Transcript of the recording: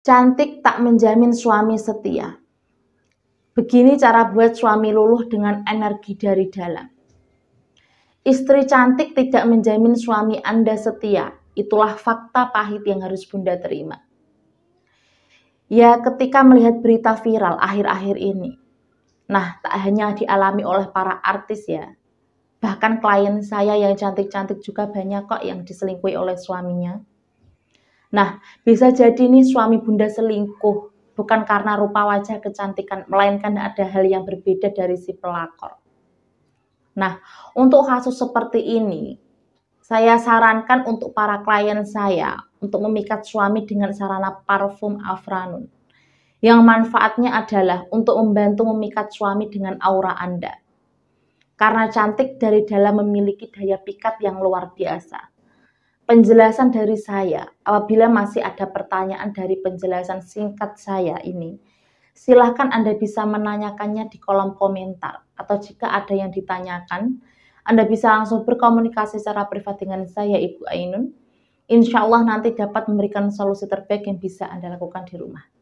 Cantik tak menjamin suami setia. Begini cara buat suami luluh dengan energi dari dalam. Istri cantik tidak menjamin suami Anda setia. Itulah fakta pahit yang harus Bunda terima. Ya, ketika melihat berita viral akhir-akhir ini. Nah, tak hanya dialami oleh para artis ya. Bahkan klien saya yang cantik-cantik juga banyak kok yang diselingkuhi oleh suaminya. Nah, bisa jadi ini suami bunda selingkuh bukan karena rupa wajah kecantikan, melainkan ada hal yang berbeda dari si pelakor. Nah, untuk kasus seperti ini, saya sarankan untuk para klien saya untuk memikat suami dengan sarana parfum Afranun. Yang manfaatnya adalah untuk membantu memikat suami dengan aura Anda. Karena cantik dari dalam memiliki daya pikat yang luar biasa penjelasan dari saya. Apabila masih ada pertanyaan dari penjelasan singkat saya ini, silahkan Anda bisa menanyakannya di kolom komentar. Atau jika ada yang ditanyakan, Anda bisa langsung berkomunikasi secara privat dengan saya, Ibu Ainun. Insya Allah nanti dapat memberikan solusi terbaik yang bisa Anda lakukan di rumah.